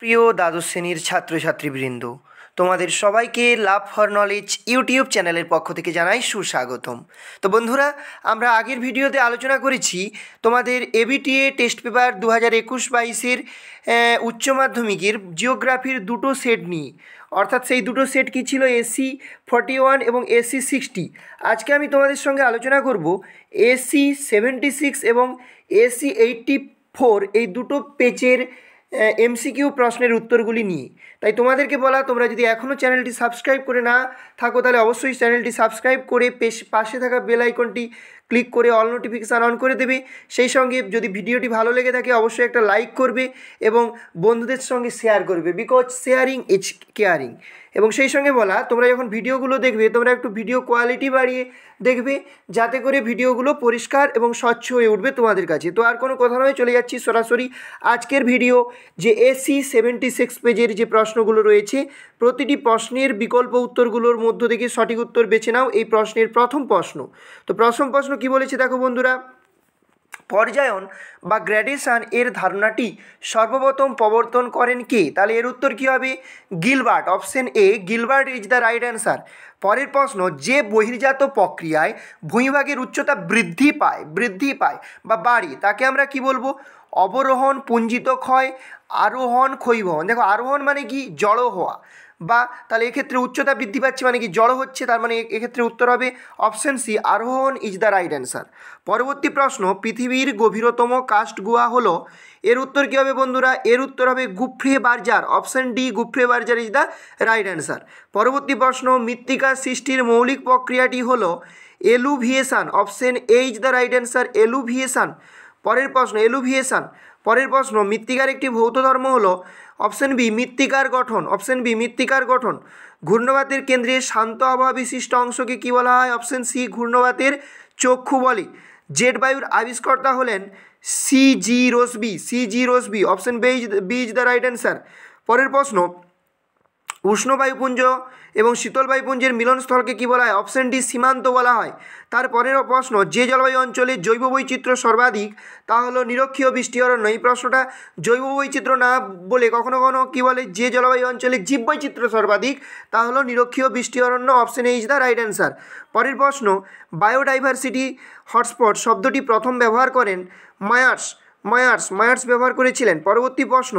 প্রিয় দ্বাদশ শ্রেণীর ছাত্রছাত্রীবৃন্দ তোমাদের সবাইকে লাভ ফর নলেজ ইউটিউব চ্যানেলের পক্ষ থেকে জানাই সুস্বাগতম তো বন্ধুরা আমরা আগের ভিডিওতে আলোচনা করেছি তোমাদের এবিটিএ টেস্ট পেপার দু হাজার একুশ বাইশের উচ্চ মাধ্যমিকের জিওগ্রাফির দুটো সেট নিয়ে অর্থাৎ সেই দুটো সেট কি ছিল এসি ফর্টি ওয়ান এবং এসি সিক্সটি আজকে আমি তোমাদের সঙ্গে আলোচনা করব এসি সেভেন্টি সিক্স এবং এসি এইটটি ফোর এই দুটো পেজের এমসিকিউ প্রশ্নের উত্তরগুলি নিয়ে তাই তোমাদেরকে বলা তোমরা যদি এখনও চ্যানেলটি সাবস্ক্রাইব করে না থাকো তাহলে অবশ্যই চ্যানেলটি সাবস্ক্রাইব করে পেশ পাশে থাকা বেল আইকনটি ক্লিক করে অল নোটিফিকেশান অন করে দেবে সেই সঙ্গে যদি ভিডিওটি ভালো লেগে থাকে অবশ্যই একটা লাইক করবে এবং বন্ধুদের সঙ্গে শেয়ার করবে বিকজ শেয়ারিং ইজ কেয়ারিং এবং সেই সঙ্গে বলা তোমরা যখন ভিডিওগুলো দেখবে তোমরা একটু ভিডিও কোয়ালিটি বাড়িয়ে দেখবে যাতে করে ভিডিওগুলো পরিষ্কার এবং স্বচ্ছ হয়ে উঠবে তোমাদের কাছে তো আর কোনো কথা নয় চলে যাচ্ছি সরাসরি আজকের ভিডিও যে এসি সেভেন্টি সিক্স পেজের যে প্রশ্নগুলো রয়েছে প্রতিটি প্রশ্নের বিকল্প উত্তরগুলোর মধ্য থেকে সঠিক উত্তর বেছে নাও এই প্রশ্নের প্রথম প্রশ্ন তো প্রথম প্রশ্ন কি বলেছে দেখো বন্ধুরা পর্যায়ন বা গ্র্যাডেশন এর ধারণাটি সর্বপ্রথম প্রবর্তন করেন কে তাহলে এর উত্তর কী হবে Gilbert option A Gilbert is the right answer পরের প্রশ্ন যে বহির্জাত প্রক্রিয়ায় ভূমিভাগের উচ্চতা বৃদ্ধি পায় বৃদ্ধি পায় বা বাড়ি তাকে আমরা কি বলবো অবরোহণ পুঞ্জিত ক্ষয় আরোহণ ক্ষয়বহন দেখো আরোহণ মানে কি জড়ো হওয়া বা তাহলে এক্ষেত্রে উচ্চতা বৃদ্ধি পাচ্ছে মানে কি জড়ো হচ্ছে তার মানে এক্ষেত্রে উত্তর হবে অপশান সি আরোহণ ইজ দ্য রাইট অ্যান্সার পরবর্তী প্রশ্ন পৃথিবীর গভীরতম কাস্ট গুয়া হলো এর উত্তর কী হবে বন্ধুরা এর উত্তর হবে Geoffrey Berger option D Geoffrey Berger is the right answer পরবর্তী প্রশ্ন মৃত্তিকা সৃষ্টির মৌলিক প্রক্রিয়াটি হলো eluviation option A is the right answer eluviation পরের প্রশ্ন এলুভিয়েশান পরের প্রশ্ন মৃত্তিকার একটি ভৌত ধর্ম হলো অপশন বি মৃত্তিকার গঠন অপশন বি মৃত্তিকার গঠন ঘূর্ণবাতের কেন্দ্রে শান্ত আবহাওয়া বিশিষ্ট অংশকে কী বলা হয় অপশন সি ঘূর্ণবাতের চক্ষু বলে জেট বায়ুর আবিষ্কর্তা হলেন C G Rossby C G Rossby option B is the right answer পরের প্রশ্ন উষ্ণ বায়ুপুঞ্জ এবং শীতল বায়ুপুঞ্জের মিলনস্থলকে কী বলা হয় অপশন ডি সীমান্ত বলা হয় তার পরের প্রশ্ন যে জলবায়ু অঞ্চলে জৈব বৈচিত্র্য সর্বাধিক তা হলো নিরক্ষীয় বৃষ্টি অরণ্য এই প্রশ্নটা জৈব বৈচিত্র্য না বলে কখনো কখনো কী বলে যে জলবায়ু অঞ্চলে জীব বৈচিত্র্য সর্বাধিক তা হলো নিরক্ষীয় বৃষ্টি অরণ্য option A is the right answer পরের প্রশ্ন বায়োডাইভার্সিটি হটস্পট শব্দটি প্রথম ব্যবহার করেন মায়ার্স মায়ার্স মায়ার্স ব্যবহার করেছিলেন পরবর্তী প্রশ্ন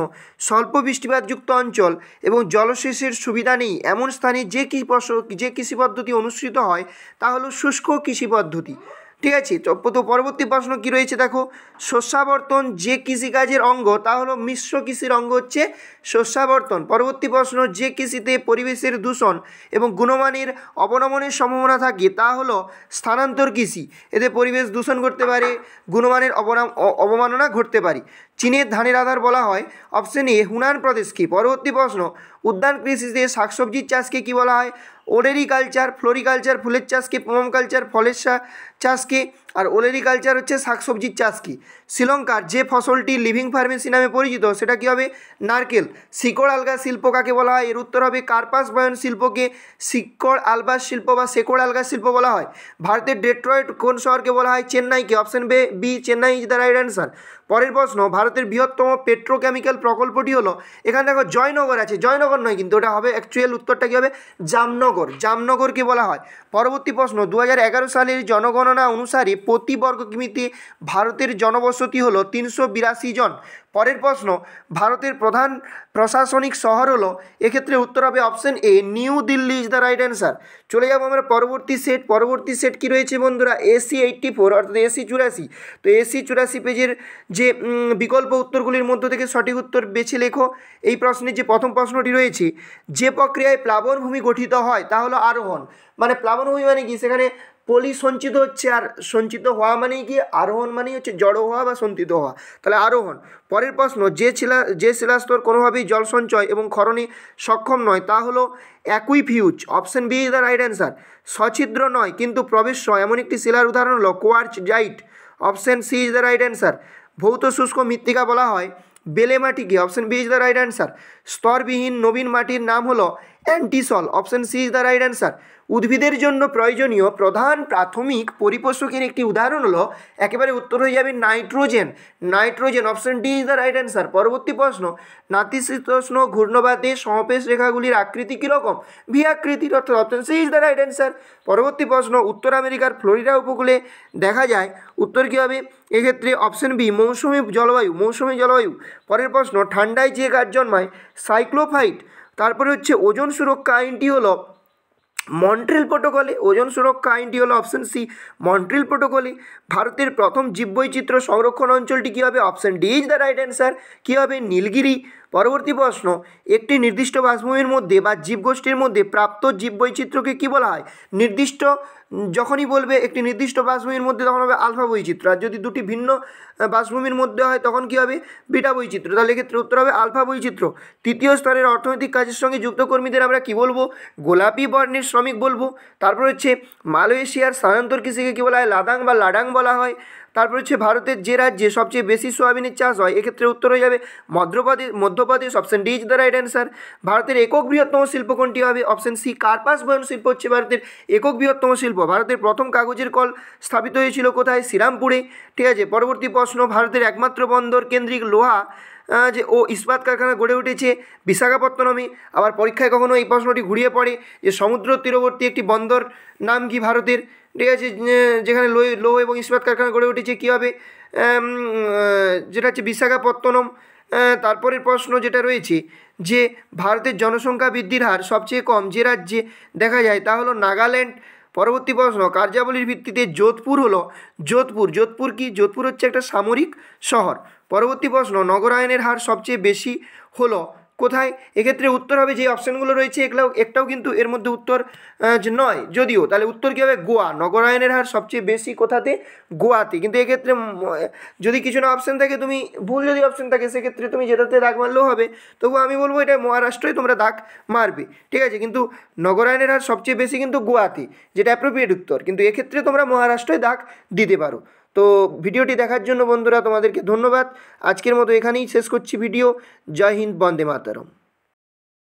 স্বল্প বৃষ্টিপাতযুক্ত অঞ্চল এবং জলসেচের সুবিধা নেই এমন স্থানে যে কৃষি যে কৃষি পদ্ধতি অনুসৃত হয় তা হলো শুষ্ক কৃষি পদ্ধতি ঠিক আছে তো পরবর্তী প্রশ্ন কি রয়েছে দেখো শস্যাবর্তন যে কৃষিকাজের অঙ্গ তা হলো মিশ্র কৃষির অঙ্গ হচ্ছে শস্যাবর্তন পরবর্তী প্রশ্ন যে কৃষিতে পরিবেশের দূষণ এবং গুণমানের অবনমনের সম্ভাবনা থাকে তা হলো স্থানান্তর কৃষি এতে পরিবেশ দূষণ করতে পারে গুণমানের অবমাননা ঘটতে পারে চীনের ধানের আধার বলা হয় অপশন এ হুনান প্রদেশকে পরবর্তী প্রশ্ন উদ্যান কৃষিতে শাকসবজির চাষকে কি বলা হয় ওডেরিকালচার ফ্লোরিকালচার ফুলের চাষকে পোমকালচার কালচার ফলের চাষ কী আর ওলেরিকালচার হচ্ছে শাকসবজির চাষ কী শ্রীলঙ্কার যে ফসলটি লিভিং ফার্মেসি নামে পরিচিত সেটা কী হবে নারকেল শিকড় আলগা শিল্প কাকে বলা হয় এর উত্তর হবে কার্পাস বয়ন শিল্পকে শিকড় আলবাস শিল্প বা শেকড় আলগা শিল্প বলা হয় ভারতের ডেট্রয়েট কোন শহরকে বলা হয় চেন্নাইকে অপশন বে B Chennai is the right answer পরের প্রশ্ন ভারতের বৃহত্তম পেট্রোকেমিক্যাল প্রকল্পটি হলো এখানে দেখো জয়নগর আছে জয়নগর নয় কিন্তু ওটা হবে অ্যাকচুয়াল উত্তরটা কী হবে জামনগর জামনগরকে বলা হয় পরবর্তী প্রশ্ন দু সালের জনগণ গণনা অনুসারে প্রতি বর্গ কিমিতে ভারতের জনবসতি হলো তিনশো বিরাশি জন পরের প্রশ্ন ভারতের প্রধান প্রশাসনিক শহর হলো এক্ষেত্রে উত্তর হবে option A New Delhi is the right answer চলে যাবো আমরা পরবর্তী সেট পরবর্তী সেট কি রয়েছে বন্ধুরা এসি এইটটি ফোর অর্থাৎ এসি চুরাশি তো এসি চুরাশি পেজের যে বিকল্প উত্তরগুলির মধ্য থেকে সঠিক উত্তর বেছে লেখো এই প্রশ্নের যে প্রথম প্রশ্নটি রয়েছে যে প্রক্রিয়ায় প্লাবনভূমি গঠিত হয় তা হলো আরোহণ মানে প্লাবনভূমি মানে কি সেখানে পলি সঞ্চিত হচ্ছে আর সঞ্চিত হওয়া মানেই কি আরোহণ মানেই হচ্ছে জড়ো হওয়া বা সঞ্চিত হওয়া তাহলে আরোহণ পরের প্রশ্ন যে শিলা যে শিলাস্তর কোনোভাবেই জল সঞ্চয় এবং ক্ষরণে সক্ষম নয় তা হলো fuse option B is the right answer সছিদ্র নয় কিন্তু প্রবেশ্য এমন একটি শিলার উদাহরণ হলো quartzite option C is the right answer ভৌত শুষ্ক মৃত্তিকা বলা হয় বেলে মাটি কি option B is the right answer স্তরবিহীন নবীন মাটির নাম হলো অ্যান্টিসল ডিসল option C is the right answer উদ্ভিদের জন্য প্রয়োজনীয় প্রধান প্রাথমিক পরিপোষকের একটি উদাহরণ হলো একেবারে উত্তর হয়ে যাবে nitrogen nitrogen option D is the right answer পরবর্তী প্রশ্ন নাতিশীতোষ্ণ ঘূর্ণবাদে সমপেশ রেখাগুলির আকৃতি কীরকম ভি আকৃতির অর্থাৎ option C is the right answer পরবর্তী প্রশ্ন উত্তর আমেরিকার ফ্লোরিডা উপকূলে দেখা যায় উত্তর কী হবে এক্ষেত্রে অপশান বি মৌসুমি জলবায়ু মৌসুমি জলবায়ু পরের প্রশ্ন ঠান্ডায় যে গাছ জন্মায় সাইক্লোফাইট তারপরে হচ্ছে ওজন সুরক্ষা আইনটি হলো মন্ট্রিল প্রোটোকলে ওজন সুরক্ষা আইনটি হলো অপশন সি মন্ট্রিল প্রোটোকলে ভারতের প্রথম জীববৈচিত্র্য সংরক্ষণ অঞ্চলটি কী হবে option D is the right answer কী হবে নীলগিরি পরবর্তী প্রশ্ন একটি নির্দিষ্ট বাসভূমির মধ্যে বা জীবগোষ্ঠীর মধ্যে প্রাপ্ত জীববৈচিত্র্যকে কী বলা হয় নির্দিষ্ট যখনই বলবে একটি নির্দিষ্ট বাসভূমির মধ্যে তখন হবে আলফা বৈচিত্র্য আর যদি দুটি ভিন্ন বাসভূমির মধ্যে হয় তখন কী হবে বিটা বৈচিত্র্য তাহলে এক্ষেত্রে উত্তর হবে আলফা বৈচিত্র্য তৃতীয় স্তরের অর্থনৈতিক কাজের সঙ্গে যুক্ত কর্মীদের আমরা কী বলবো গোলাপি বর্ণের শ্রমিক বলবো তারপর হচ্ছে মালয়েশিয়ার স্থানান্তর কৃষিকে কী বলা হয় লাদাং বা লাডাং বলা হয় তারপর হচ্ছে ভারতের যে রাজ্যে সবচেয়ে বেশি সোয়াবিনের চাষ হয় এক্ষেত্রে উত্তর হয়ে যাবে Madhya Pradesh Madhya Pradesh option D is the right answer ভারতের একক বৃহত্তম শিল্প কোনটি হবে অপশন সি কার্পাস বয়ন শিল্প হচ্ছে ভারতের একক বৃহত্তম শিল্প ভারতের প্রথম কাগজের কল স্থাপিত হয়েছিল কোথায় শ্রীরামপুরে ঠিক আছে পরবর্তী প্রশ্ন ভারতের একমাত্র বন্দর কেন্দ্রিক লোহা যে ও ইস্পাত কারখানা গড়ে উঠেছে বিশাখাপত্তনমে আবার পরীক্ষায় কখনো এই প্রশ্নটি ঘুরিয়ে পড়ে যে সমুদ্র তীরবর্তী একটি বন্দর নাম কি ভারতের ঠিক আছে যেখানে লোহ লোহ এবং ইস্পাত কারখানা গড়ে উঠেছে কীভাবে যেটা হচ্ছে বিশাখাপত্তনম তারপরের প্রশ্ন যেটা রয়েছে যে ভারতের জনসংখ্যা বৃদ্ধির হার সবচেয়ে কম যে রাজ্যে দেখা যায় তা হলো নাগাল্যান্ড পরবর্তী প্রশ্ন কার্যাবলীর ভিত্তিতে যোধপুর হলো যোধপুর যোধপুর কি যোধপুর হচ্ছে একটা সামরিক শহর পরবর্তী প্রশ্ন নগরায়নের হার সবচেয়ে বেশি হলো কোথায় এক্ষেত্রে উত্তর হবে যে অপশানগুলো রয়েছে এগুলো একটাও কিন্তু এর মধ্যে উত্তর নয় যদিও তাহলে উত্তর কী হবে গোয়া নগরায়নের হার সবচেয়ে বেশি কোথাতে গোয়াতে কিন্তু এক্ষেত্রে যদি কিছু না অপশান থাকে তুমি ভুল যদি অপশান থাকে সেক্ষেত্রে তুমি যেটাতে দাগ মারলেও হবে তবু আমি বলবো এটা মহারাষ্ট্রই তোমরা দাগ মারবে ঠিক আছে কিন্তু নগরায়নের হার সবচেয়ে বেশি কিন্তু গোয়াতে যেটা অ্যাপ্রোপ্রিয়েট উত্তর কিন্তু এক্ষেত্রে তোমরা মহারাষ্ট্রই দাগ দিতে পারো তো ভিডিওটি দেখার জন্য বন্ধুরা তোমাদেরকে ধন্যবাদ আজকের মতো এখানেই শেষ করছি ভিডিও জয় হিন্দ বন্দে মাতারম